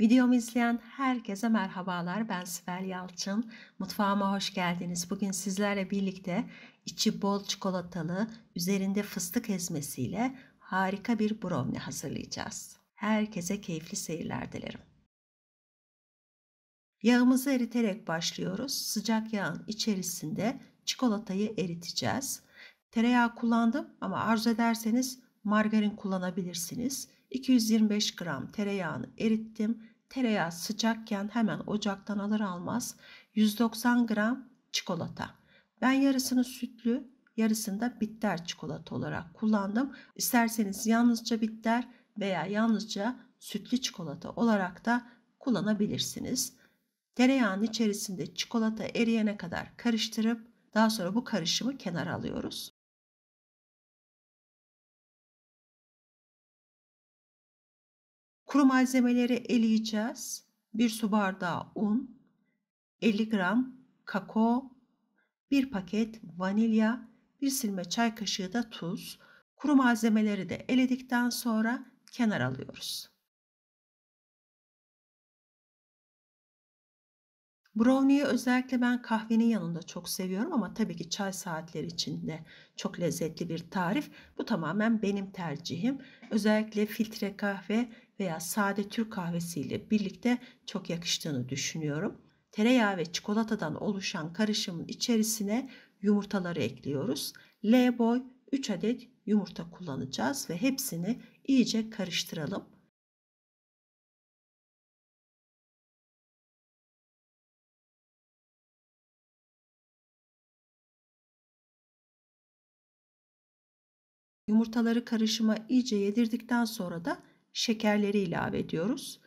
Videomu izleyen herkese merhabalar. Ben Sibel Yalçın. Mutfağıma hoş geldiniz. Bugün sizlerle birlikte içi bol çikolatalı, üzerinde fıstık ezmesiyle harika bir brownie hazırlayacağız. Herkese keyifli seyirler dilerim. Yağımızı eriterek başlıyoruz. Sıcak yağın içerisinde çikolatayı eriteceğiz. Tereyağı kullandım ama arzu ederseniz margarin kullanabilirsiniz. 225 gram tereyağını erittim. Tereyağı sıcakken hemen ocaktan alır almaz 190 gram çikolata. Ben yarısını sütlü, yarısını da bitter çikolata olarak kullandım. İsterseniz yalnızca bitter veya yalnızca sütlü çikolata olarak da kullanabilirsiniz. Tereyağın içerisinde çikolata eriyene kadar karıştırıp daha sonra bu karışımı kenara alıyoruz. Kuru malzemeleri eleyeceğiz. 1 su bardağı un, 50 gram kakao, 1 paket vanilya, 1 silme çay kaşığı da tuz. Kuru malzemeleri de eledikten sonra kenar alıyoruz. Brownie'yi özellikle ben kahvenin yanında çok seviyorum ama tabii ki çay saatleri içinde çok lezzetli bir tarif. Bu tamamen benim tercihim. Özellikle filtre kahve veya sade Türk kahvesi ile birlikte çok yakıştığını düşünüyorum. Tereyağı ve çikolatadan oluşan karışımın içerisine yumurtaları ekliyoruz. L boy 3 adet yumurta kullanacağız ve hepsini iyice karıştıralım. Yumurtaları karışıma iyice yedirdikten sonra da şekerleri ilave ediyoruz.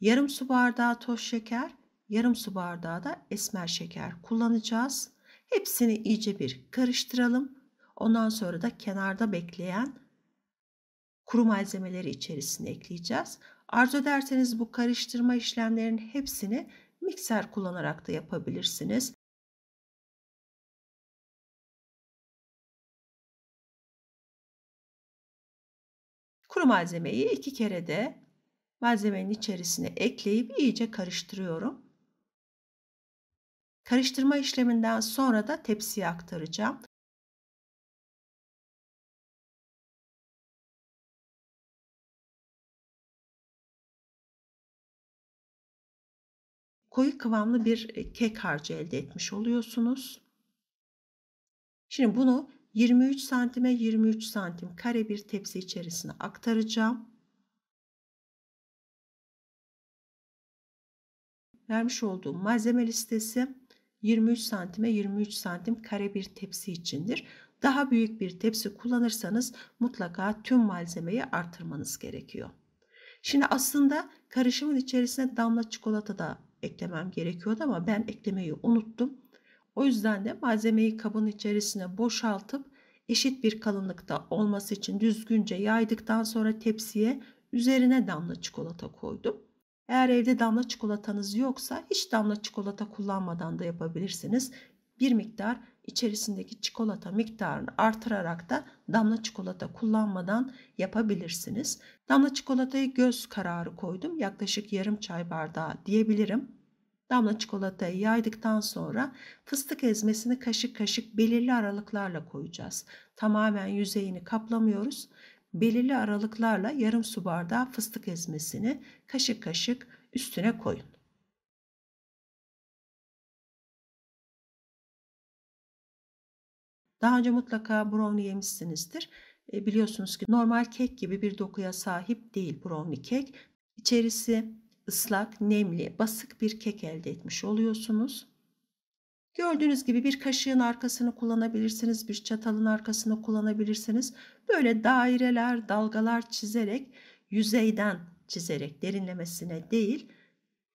Yarım su bardağı toz şeker, yarım su bardağı da esmer şeker kullanacağız. Hepsini iyice bir karıştıralım. Ondan sonra da kenarda bekleyen kuru malzemeleri içerisine ekleyeceğiz. Arzu ederseniz bu karıştırma işlemlerinin hepsini mikser kullanarak da yapabilirsiniz. Kuru malzemeyi iki kere de malzemenin içerisine ekleyip iyice karıştırıyorum. Karıştırma işleminden sonra da tepsiye aktaracağım. koyu kıvamlı bir e, kek harcı elde etmiş oluyorsunuz. Şimdi bunu 23 santime 23 santim kare bir tepsi içerisine aktaracağım. Vermiş olduğum malzeme listesi 23 santime 23 santim kare bir tepsi içindir. Daha büyük bir tepsi kullanırsanız mutlaka tüm malzemeyi artırmanız gerekiyor. Şimdi aslında karışımın içerisine damla çikolata da eklemem gerekiyordu ama ben eklemeyi unuttum. O yüzden de malzemeyi kabın içerisine boşaltıp eşit bir kalınlıkta olması için düzgünce yaydıktan sonra tepsiye üzerine damla çikolata koydum. Eğer evde damla çikolatanız yoksa hiç damla çikolata kullanmadan da yapabilirsiniz. Bir miktar içerisindeki çikolata miktarını artırarak da damla çikolata kullanmadan yapabilirsiniz. Damla çikolatayı göz kararı koydum. Yaklaşık yarım çay bardağı diyebilirim. Damla çikolatayı yaydıktan sonra fıstık ezmesini kaşık kaşık belirli aralıklarla koyacağız. Tamamen yüzeyini kaplamıyoruz. Belirli aralıklarla yarım su bardağı fıstık ezmesini kaşık kaşık üstüne koyun. Daha önce mutlaka brownie yemişsinizdir. E, biliyorsunuz ki normal kek gibi bir dokuya sahip değil brownie kek. İçerisi ıslak, nemli, basık bir kek elde etmiş oluyorsunuz. Gördüğünüz gibi bir kaşığın arkasını kullanabilirsiniz, bir çatalın arkasını kullanabilirsiniz. Böyle daireler, dalgalar çizerek, yüzeyden çizerek derinlemesine değil,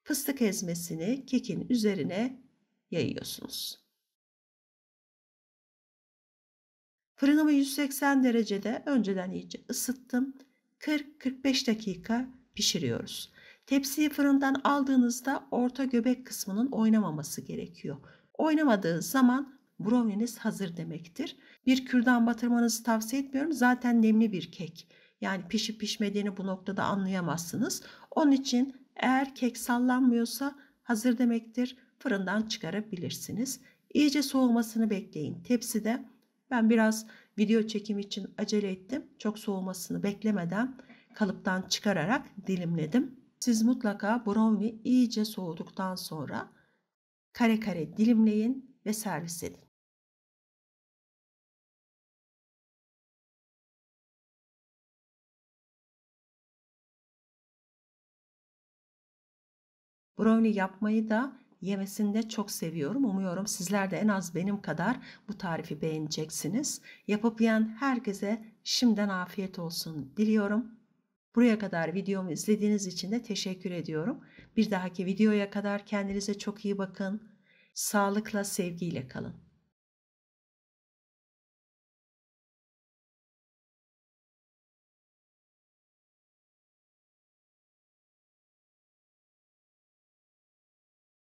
fıstık ezmesini kekin üzerine yayıyorsunuz. Fırınımı 180 derecede önceden iyice ısıttım. 40-45 dakika pişiriyoruz. Tepsiyi fırından aldığınızda orta göbek kısmının oynamaması gerekiyor. Oynamadığı zaman browniniz hazır demektir. Bir kürdan batırmanızı tavsiye etmiyorum. Zaten nemli bir kek. Yani pişip pişmediğini bu noktada anlayamazsınız. Onun için eğer kek sallanmıyorsa hazır demektir. Fırından çıkarabilirsiniz. İyice soğumasını bekleyin tepside. Ben biraz video çekim için acele ettim. Çok soğumasını beklemeden kalıptan çıkararak dilimledim. Siz mutlaka brownie iyice soğuduktan sonra kare kare dilimleyin ve servis edin. Brownie yapmayı da yemesini de çok seviyorum. Umuyorum sizler de en az benim kadar bu tarifi beğeneceksiniz. Yapıp yiyen herkese şimdiden afiyet olsun diliyorum. Buraya kadar videomu izlediğiniz için de teşekkür ediyorum. Bir dahaki videoya kadar kendinize çok iyi bakın. Sağlıkla, sevgiyle kalın.